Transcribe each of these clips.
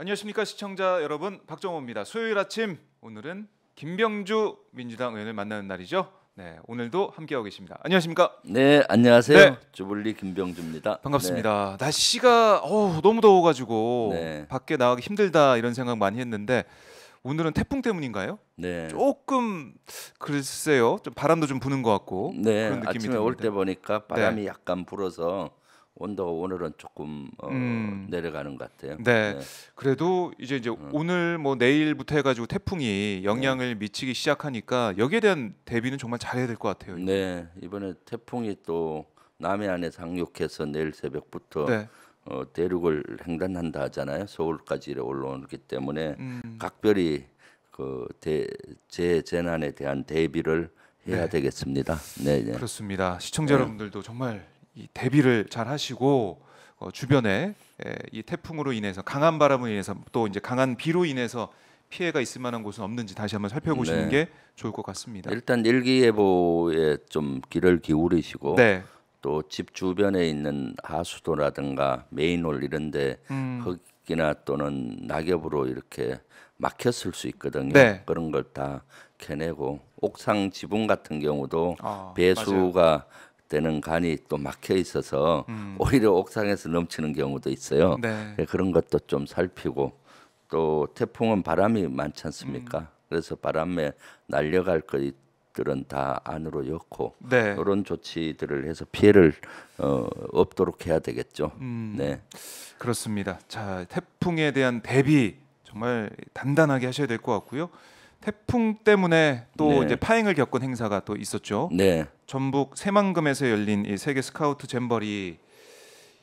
안녕하십니까 시청자 여러분 박정호입니다. 수요일 아침 오늘은 김병주 민주당 의원을 만나는 날이죠. 네 오늘도 함께하고 계십니다. 안녕하십니까? 네 안녕하세요. 네. 주블리 김병주입니다. 반갑습니다. 네. 날씨가 어우, 너무 더워가지고 네. 밖에 나가기 힘들다 이런 생각 많이 했는데 오늘은 태풍 때문인가요? 네. 조금 글쎄요 좀 바람도 좀 부는 것 같고 네. 그런 느낌이 아침에 올 때 보니까 바람이 네. 약간 불어서 온도가 오늘은 조금 어, 음. 내려가는 것 같아요. 네. 네. 그래도 이제 이제 음. 오늘 뭐 내일부터 해가지고 태풍이 영향을 네. 미치기 시작하니까 여기에 대한 대비는 정말 잘해야 될 것 같아요. 네. 이번에 태풍이 또 남해안에 상륙해서 내일 새벽부터 네. 어, 대륙을 횡단한다 하잖아요. 서울까지 올라오기 때문에 음. 각별히 그 대, 재재난에 대한 대비를 해야 네. 되겠습니다. 네, 네. 그렇습니다. 시청자 네. 여러분들도 정말 이 대비를 잘 하시고 어, 주변에 에, 예, 이 태풍으로 인해서 강한 바람으로 인해서 또 이제 강한 비로 인해서 피해가 있을 만한 곳은 없는지 다시 한번 살펴보시는 네. 게 좋을 것 같습니다. 일단 일기예보에 좀 귀를 기울이시고 네. 또집 주변에 있는 하수도라든가 메인홀 이런데 음. 흙이나 또는 낙엽으로 이렇게 막혔을 수 있거든요. 네. 그런 걸 다 캐내고 옥상 지붕 같은 경우도 아, 배수가 맞아요. 되는 간이 또 막혀 있어서 음. 오히려 옥상에서 넘치는 경우도 있어요. 네. 예, 그런 것도 좀 살피고 또 태풍은 바람이 많지 않습니까? 음. 그래서 바람에 날려갈 것들은 다 안으로 엮고 네. 이런 조치들을 해서 피해를 어, 없도록 해야 되겠죠. 음. 네, 그렇습니다. 자 태풍에 대한 대비 정말 단단하게 하셔야 될 것 같고요. 태풍 때문에 또 네. 이제 파행을 겪은 행사가 또 있었죠. 네. 전북 새만금에서 열린 이 세계 스카우트 젠버리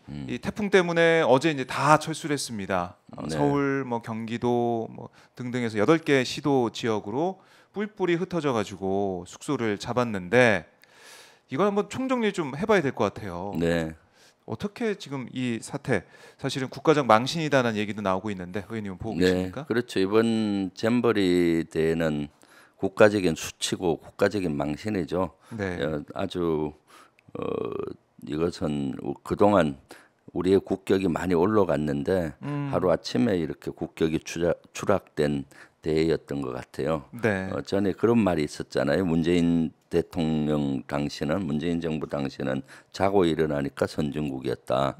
음. 이 태풍 때문에 어제 이제 다 철수를 했습니다. 어, 네. 서울, 뭐 경기도 뭐 등등에서 여덟 개 시도 지역으로 뿔뿔이 흩어져 가지고 숙소를 잡았는데 이걸 한번 총정리 좀 해봐야 될 것 같아요. 네. 어떻게 지금 이 사태 사실은 국가적 망신이다라는 얘기도 나오고 있는데 의원님은 보고 네, 계십니까? 그렇죠. 이번 잼버리 때는 국가적인 수치고 국가적인 망신이죠. 네. 어, 아주 어, 이것은 그동안 우리의 국격이 많이 올라갔는데 음. 하루 아침에 이렇게 국격이 추락, 추락된 대회였던것 같아요. 네. 어, 전에 그런 말이 있었잖아요. 문재인 대통령 당시는 문재인 정부 당시는 자고 일어나니까 선진국이었다.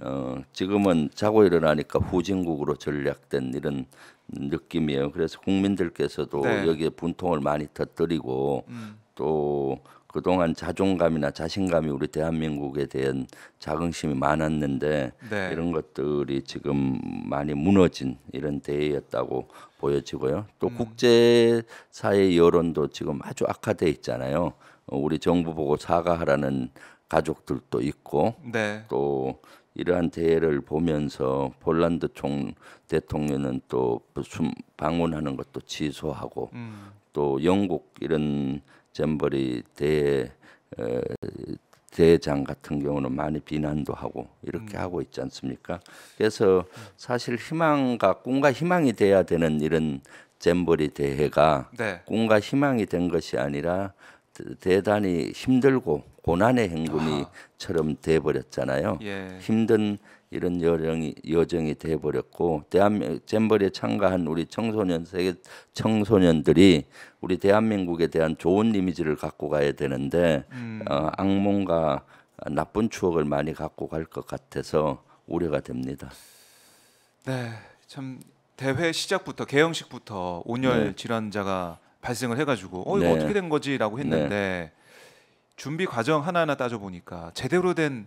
어, 지금은 자고 일어나니까 후진국으로 전략된 이런 느낌이에요. 그래서 국민들께서도 네. 여기에 분통을 많이 터뜨리고 음. 또 그동안 자존감이나 자신감이 우리 대한민국에 대한 자긍심이 많았는데 네. 이런 것들이 지금 많이 무너진 이런 대회였다고 보여지고요. 또 음. 국제사회 여론도 지금 아주 악화돼 있잖아요. 어, 우리 정부 보고 사과하라는 가족들도 있고 네. 또 이러한 대회를 보면서 폴란드 총 대통령은 또 방문하는 것도 취소하고 음. 또 영국 이런 잼버리 대 어, 대장 같은 경우는 많이 비난도 하고 이렇게 음. 하고 있지 않습니까? 그래서 사실 희망과 꿈과 희망이 돼야 되는 이런 잼버리 대회가 네. 꿈과 희망이 된 것이 아니라 대단히 힘들고 고난의 행군이처럼 아. 돼버렸잖아요. 예. 힘든 이런 여정이 여정이 돼 버렸고 대한민국 잼버리에 참가한 우리 청소년 세계 청소년들이 우리 대한민국에 대한 좋은 이미지를 갖고 가야 되는데 음. 어, 악몽과 나쁜 추억을 많이 갖고 갈 것 같아서 우려가 됩니다. 네, 참 대회 시작부터 개영식부터 온열 네. 질환자가 발생을 해가지고 어 이거 네. 어떻게 된 거지라고 했는데 네. 준비 과정 하나하나 따져 보니까 제대로 된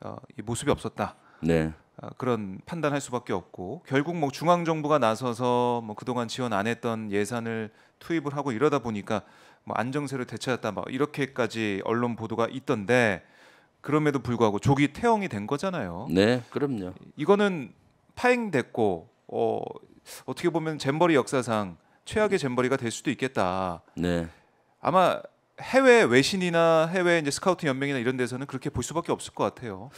어, 모습이 없었다. 네. 아, 그런 판단할 수밖에 없고 결국 뭐 중앙 정부가 나서서 뭐 그동안 지원 안 했던 예산을 투입을 하고 이러다 보니까 뭐 안정세를 되찾았다 막 뭐 이렇게까지 언론 보도가 있던데 그럼에도 불구하고 조기 퇴형이된 거잖아요. 네, 그럼요. 이거는 파행됐고 어, 어떻게 보면 잼버리 역사상 최악의 잼버리가 될 수도 있겠다. 네. 아마 해외 외신이나 해외 이제 스카우트 연맹이나 이런 데서는 그렇게 볼 수밖에 없을 것 같아요.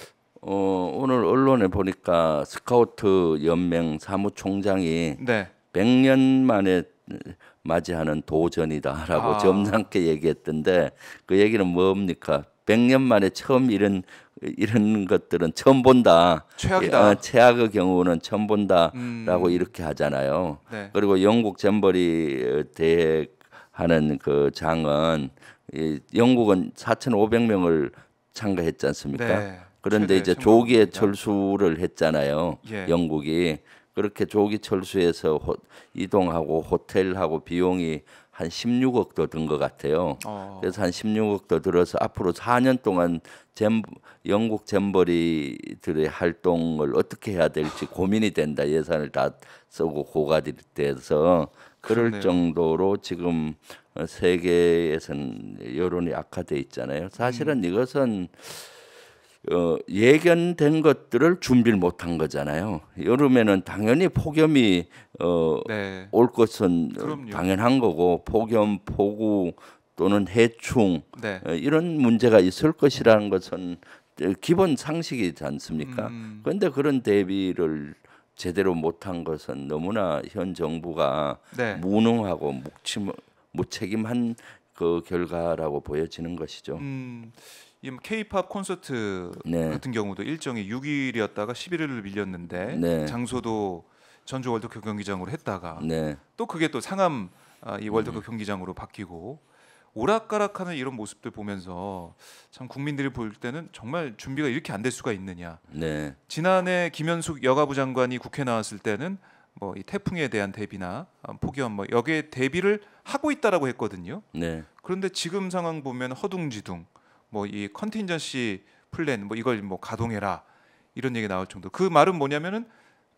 어, 오늘 언론에 보니까 스카우트 연맹 사무총장이 네. 100년 만에 맞이하는 도전이다라고 아. 점잖게 얘기했던데 그 얘기는 뭡니까? 100년 만에 처음 이런 이런 것들은 처음 본다. 최악이다. 어, 최악의 경우는 처음 본다라고 음. 이렇게 하잖아요. 네. 그리고 영국 잼버리 대회 하는 그 장은 이 영국은 4,500명을 참가했지 않습니까? 네. 그런데 이제 조기에 철수를 했잖아요. 예. 영국이 그렇게 조기 철수해서 호, 이동하고 호텔하고 비용이 한 16억도 든 것 같아요. 어. 그래서 한 16억도 들어서 앞으로 4년 동안 잼, 영국 잼버리들의 활동을 어떻게 해야 될지 고민이 된다. 예산을 다 쓰고 고가갈때서 그럴 그렇네요. 정도로 지금 어, 세계에선 여론이 악화돼 있잖아요. 사실은 음. 이것은 어, 예견된 것들을 준비를 못한 거잖아요. 여름에는 당연히 폭염이 어, 네. 올 것은 그럼요. 당연한 거고 폭염, 폭우 또는 해충 네. 어, 이런 문제가 있을 것이라는 것은 기본 상식이지 않습니까? 음. 그런데 그런 대비를 제대로 못한 것은 너무나 현 정부가 네. 무능하고 묵침, 무책임한 그 결과라고 보여지는 것이죠. 음. 이 K-팝 콘서트 네. 같은 경우도 일정이 6일이었다가 11일을 밀렸는데 네. 장소도 전주 월드컵 경기장으로 했다가 네. 또 그게 또 상암 아, 이 월드컵 음. 경기장으로 바뀌고 오락가락하는 이런 모습들 보면서 참 국민들이 볼 때는 정말 준비가 이렇게 안 될 수가 있느냐. 네. 지난해 김현숙 여가부 장관이 국회 나왔을 때는 뭐이 태풍에 대한 대비나 폭염 뭐 여기에 대비를 하고 있다라고 했거든요. 네. 그런데 지금 상황 보면 허둥지둥 뭐이 컨틴전시 플랜 뭐 이걸 뭐 가동해라 이런 얘기 나올 정도. 그 말은 뭐냐면은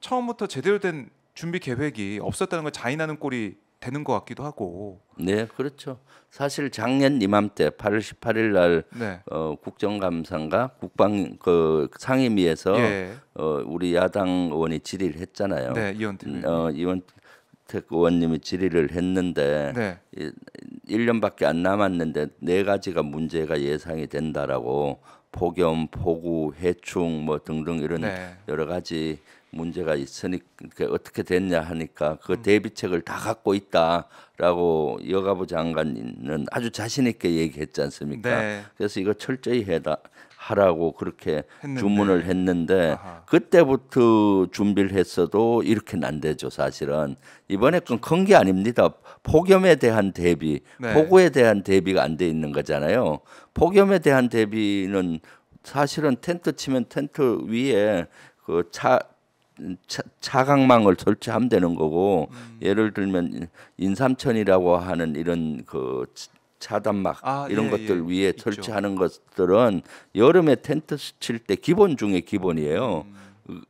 처음부터 제대로 된 준비 계획이 없었다는 걸 자인하는 꼴이 되는 것 같기도 하고. 네, 그렇죠. 사실 작년 이맘때 8월 18일 날 네. 어, 국정감사가 국방 그 상임위에서 예. 어, 우리 야당 의원이 질의를 했잖아요. 네, 이원 팀. 어, 이원 박태구 원님이 질의를 했는데 네. 1년밖에 안 남았는데 네 가지가 문제가 예상이 된다라고 폭염, 폭우, 해충 뭐 등등 이런 네. 여러 가지 문제가 있으니까 그러니까 어떻게 됐냐 하니까 그 음. 대비책을 다 갖고 있다라고 여가부 장관은 아주 자신 있게 얘기했지 않습니까? 네. 그래서 이거 철저히 해다 하라고 그렇게 했는데. 주문을 했는데 아하. 그때부터 준비를 했어도 이렇게는 안 되죠 사실은 이번에 건큰 게 아닙니다 폭염에 대한 대비 네. 폭우에 대한 대비가 안 돼 있는 거잖아요 폭염에 대한 대비는 사실은 텐트 치면 텐트 위에 그 차 차, 차각망을 설치하면 되는 거고 음. 예를 들면 인삼천이라고 하는 이런 그 차단막 아, 예, 이런 예, 것들 예. 위에 설치하는 것들은 여름에 텐트 칠 때 기본 중에 기본이에요. 음.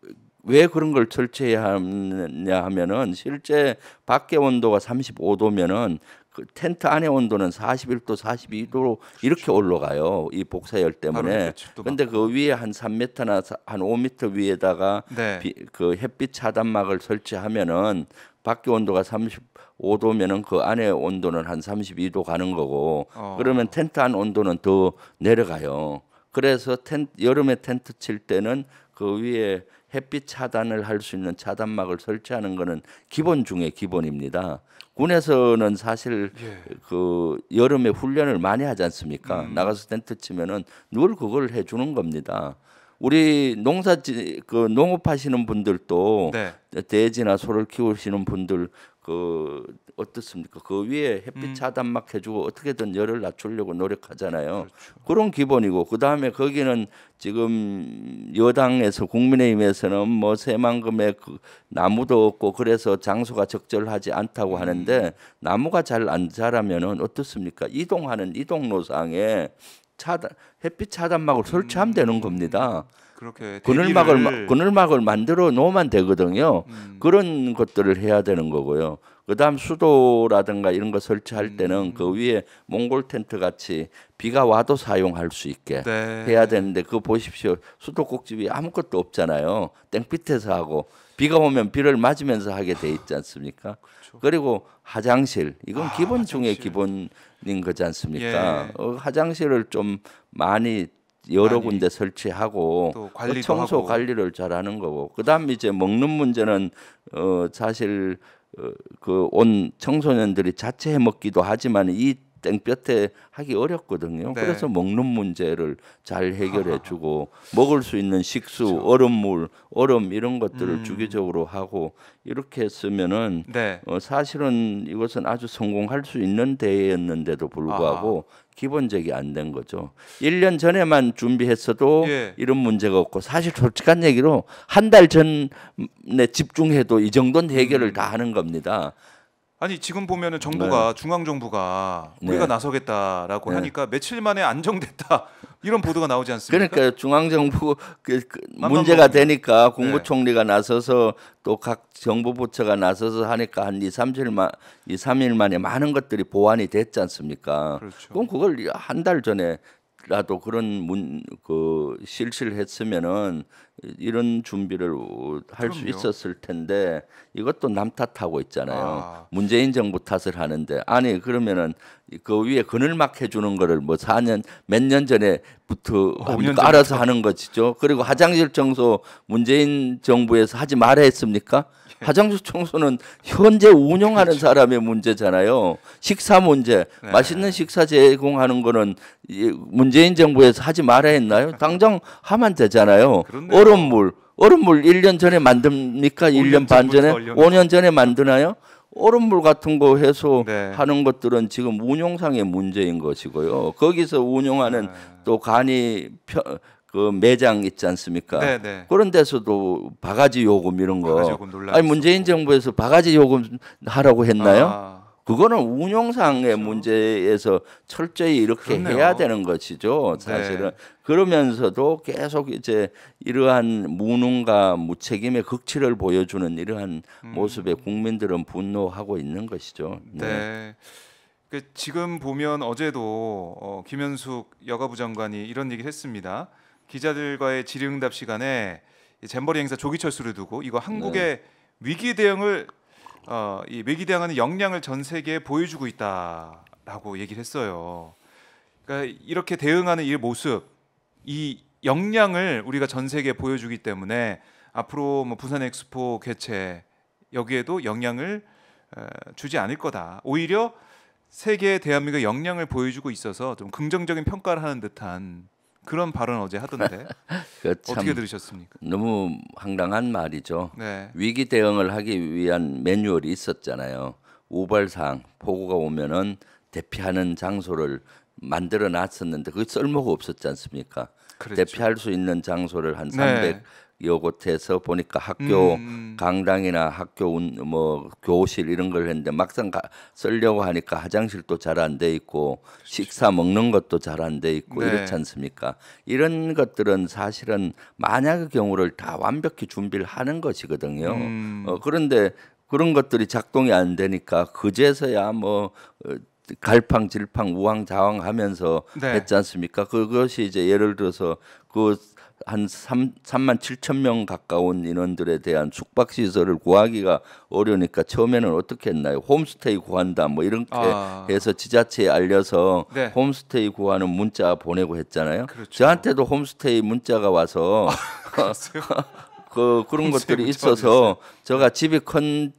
왜 그런 걸 설치해야 하냐 하면은 실제 밖에 온도가 35도면은 그 텐트 안의 온도는 41도, 42도 그렇죠. 이렇게 올라가요. 이 복사열 때문에. 근데 그 위에 한 3m나 한 5m 위에다가 네. 비, 그 햇빛 차단막을 설치하면은 밖에 온도가 35도면은 그 안에 온도는 한 32도 가는 거고 어. 그러면 텐트 안 온도는 더 내려가요. 그래서 텐 여름에 텐트 칠 때는 그 위에 햇빛 차단을 할 수 있는 차단막을 설치하는 거는 기본 중의 기본입니다. 군에서는 사실 예. 그 여름에 훈련을 많이 하지 않습니까? 음. 나가서 텐트 치면은 늘 그걸 해주는 겁니다. 우리 농사 그 농업하시는 분들도 네. 돼지나 소를 키우시는 분들 그 어떻습니까? 그 위에 햇빛 음. 차단막 해주고 어떻게든 열을 낮추려고 노력하잖아요. 그렇죠. 그런 기본이고 그 다음에 거기는 지금 여당에서 국민의힘에서는 뭐 새만금에 그 나무도 없고 그래서 장소가 적절하지 않다고 음. 하는데 나무가 잘 안 자라면은 어떻습니까? 이동하는 이동노상에 차단 햇빛 차단막을 설치하면 음, 되는 겁니다. 그렇게 그늘막을 그늘막을 만들어 놓으면 되거든요. 음. 그런 것들을 해야 되는 거고요. 그다음 수도라든가 이런 거 설치할 때는 음. 그 위에 몽골 텐트 같이 비가 와도 사용할 수 있게 네. 해야 되는데 그거 보십시오. 수도꼭지위 아무것도 없잖아요. 땡빛에서 하고 비가 오면 비를 맞으면서 하게 돼 있지 않습니까? 그렇죠. 그리고 화장실 이건 아, 기본 화장실. 중에 기본인 거지 않습니까? 예. 어, 화장실을 좀 많이 여러 많이 군데 설치하고 그 청소 하고. 관리를 잘하는 거고 그다음 이제 먹는 문제는 어 사실 어, 그온 청소년들이 자체 해먹기도 하지만 이 땡볕에 하기 어렵거든요. 네. 그래서 먹는 문제를 잘 해결해 주고 먹을 수 있는 식수, 그렇죠. 얼음물, 얼음 이런 것들을 음. 주기적으로 하고 이렇게 했으면은 네. 어, 사실은 이것은 아주 성공할 수 있는 대회였는데도 불구하고 아하. 기본적이 안 된 거죠. 1년 전에만 준비했어도 예. 이런 문제가 없고 사실 솔직한 얘기로 한 달 전에 집중해도 이 정도는 해결을 음. 다 하는 겁니다. 아니 지금 보면은 정부가 네. 중앙 정부가 네. 우리가 나서겠다라고 네. 하니까 며칠 만에 안정됐다 이런 보도가 나오지 않습니까? 그러니까 중앙 정부 그, 그 문제가 되니까 국무총리가 나서서 또 각 정부 부처가 나서서 하니까 한 2, 3일만 2, 3일 만에 많은 것들이 보완이 됐지 않습니까? 그렇죠. 그럼 그걸 한 달 전에 라도 그런 문그 실시를 했으면은 이런 준비를 할 수 있었을 텐데 이것도 남 탓하고 있잖아요. 아. 문재인 정부 탓을 하는데 아니 그러면은 그 위에 그늘 막 해주는 거를 뭐 4년 몇 년 전에부터 하니 알아서 하는 것이죠. 그리고 화장실 청소 문재인 정부에서 하지 말아 했습니까? 예. 화장실 청소는 현재 운영하는 그렇죠. 사람의 문제잖아요. 식사 문제, 네. 맛있는 식사 제공하는 거는 문재인 정부에서 하지 말아 했나요? 당장 하면 되잖아요. 그렇네요. 얼음물, 얼음물 1년 전에 만듭니까? 1년 반 전에? 5년 전에 만드나요? 얼음물 같은 거 해소하는 네. 것들은 지금 운용상의 문제인 것이고요. 거기서 운용하는 네. 또 간이 펴, 그 매장 있지 않습니까? 네네. 네. 그런 데서도 바가지 요금 이런 거. 바가지 요금 아니 문재인 정부에서 바가지 요금 하라고 했나요? 아. 그거는 운용상의 그렇죠. 문제에서 철저히 이렇게 그렇네요. 해야 되는 것이죠. 사실은 네. 그러면서도 계속 이제 이러한 무능과 무책임의 극치를 보여주는 이러한 음. 모습에 국민들은 분노하고 있는 것이죠. 네. 네. 그 지금 보면 어제도 어, 김현숙 여가부 장관이 이런 얘기를 했습니다. 기자들과의 질의응답 시간에 잼버리 행사 조기 철수를 두고 이거 한국의 네. 위기 대응을 어, 이메기대항하는 역량을 전 세계에 보여주고 있다라고 얘기를 했어요. 그러니까 이렇게 대응하는 이 모습, 이 역량을 우리가 전 세계에 보여주기 때문에 앞으로 뭐 부산 엑스포 개최 여기에도 영향을 어, 주지 않을 거다. 오히려 세계 대한민국 역량을 보여주고 있어서 좀 긍정적인 평가를 하는 듯한 그런 발언 어제 하던데 어떻게 들으셨습니까? 너무 황당한 말이죠. 네. 위기 대응을 하기 위한 매뉴얼이 있었잖아요. 우발 사 보고가 오면은 대피하는 장소를 만들어 놨었는데 그게 쓸모가 없었지 않습니까? 그렇죠. 대피할 수 있는 장소를 한 300, 네. 요곳에서 보니까 학교 음, 음. 강당이나 학교 운, 뭐 교실 이런 걸 했는데 막상 가, 쓰려고 하니까 화장실도 잘 안 돼 있고 식사 먹는 것도 잘 안 돼 있고 네. 이렇지 않습니까? 이런 것들은 사실은 만약의 그 경우를 다 완벽히 준비를 하는 것이거든요. 음. 어, 그런데 그런 것들이 작동이 안 되니까 그제서야 뭐 어, 갈팡질팡 우왕좌왕 하면서 네. 했지 않습니까? 그것이 이제 예를 들어서 그한 3, 3만 7천 명 가까운 인원들에 대한 숙박 시설을 구하기가 어려우니까 처음에는 어떻게 했나요? 홈스테이 구한다 뭐 이렇게 아. 해서 지자체에 알려서 네. 홈스테이 구하는 문자 보내고 했잖아요. 그렇죠. 저한테도 홈스테이 문자가 와서 아, 그 그런 네, 것들이 있어서 제가 집이 큰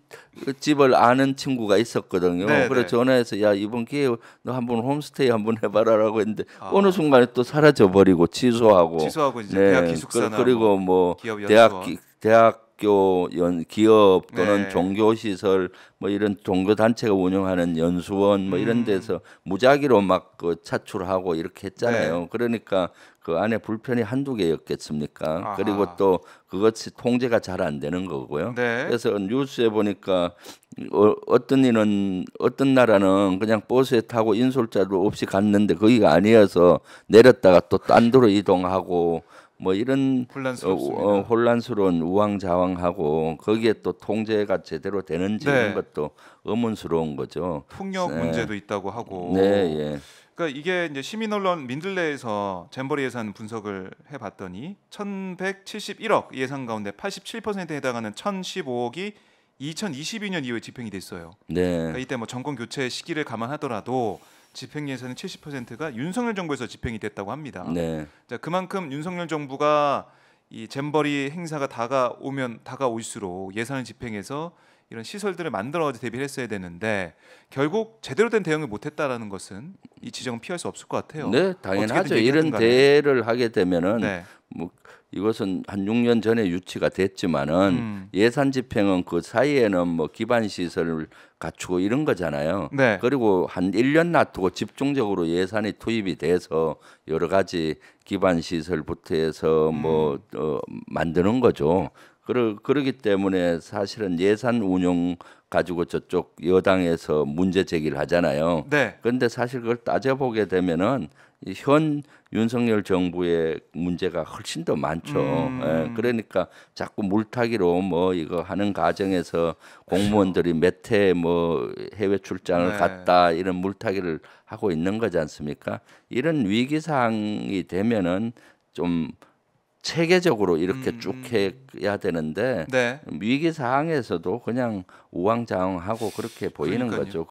그 집을 아는 친구가 있었거든요. 네 그래서 네. 전화해서 야 이번 기회에 너 한번 홈스테이 한번 해봐라라고 했는데 아. 어느 순간에 또 사라져 버리고 취소하고 취소하고 이제 네. 대학 기숙사나 그, 리고뭐 대학 기, 대학 학교, 연, 기업 또는 네. 종교 시설 뭐 이런 종교 단체가 운영하는 연수원 뭐 음. 이런 데서 무작위로 막 그 차출하고 이렇게 했잖아요. 네. 그러니까 그 안에 불편이 한두 개였겠습니까? 아하. 그리고 또 그것이 통제가 잘 안 되는 거고요. 네. 그래서 뉴스에 보니까 어, 어떤 일은 어떤 나라는 그냥 버스에 타고 인솔자도 없이 갔는데 거기가 아니어서 내렸다가 또 딴 데로 이동하고 뭐 이런 혼란스럽습니다. 어, 어, 혼란스러운 우왕좌왕하고 거기에 또 통제가 제대로 되는지 이런 네. 것도 의문스러운 거죠. 폭력 네. 문제도 있다고 하고. 네, 예. 그러니까 이게 이제 시민 언론 민들레에서 잼버리 예산 분석을 해봤더니 1,171억 예산 가운데 87%에 해당하는 1,015억이 2022년 이후에 집행이 됐어요. 네. 그러니까 이때 뭐 정권 교체 시기를 감안하더라도 집행 예산의 70%가 윤석열 정부에서 집행이 됐다고 합니다. 네. 자 그만큼 윤석열 정부가 이 잼버리 행사가 다가오면 다가올수록 예산을 집행해서 이런 시설들을 만들어 대비를 했어야 되는데 결국 제대로 된 대응을 못했다라는 것은 이 지적은 피할 수 없을 것 같아요. 네, 당연하죠. 이런 대를 하게 되면은 네. 뭐 이것은 한 6년 전에 유치가 됐지만은 음. 예산 집행은 그 사이에는 뭐 기반 시설을 갖추고 이런 거잖아요. 네. 그리고 한 1년 놔두고 집중적으로 예산이 투입이 돼서 여러 가지 기반 시설부터 해서 뭐, 음. 어, 만드는 거죠. 그러, 그러기 때문에 사실은 예산 운용 가지고 저쪽 여당에서 문제 제기를 하잖아요. 네. 그런데 사실 그걸 따져보게 되면은 현 윤석열 정부의 문제가 훨씬 더 많죠. 음. 예, 그러니까 자꾸 물타기로 뭐 이거 하는 과정에서 공무원들이 몇해뭐 해외 출장을 네. 갔다 이런 물타기를 하고 있는 거지 않습니까? 이런 위기 상황이 되면은 좀 체계적으로 이렇게 음. 쭉 해야 되는데 네. 위기 상황에서도 그냥 우왕좌왕하고 그렇게 보이는 그러니까요. 거죠.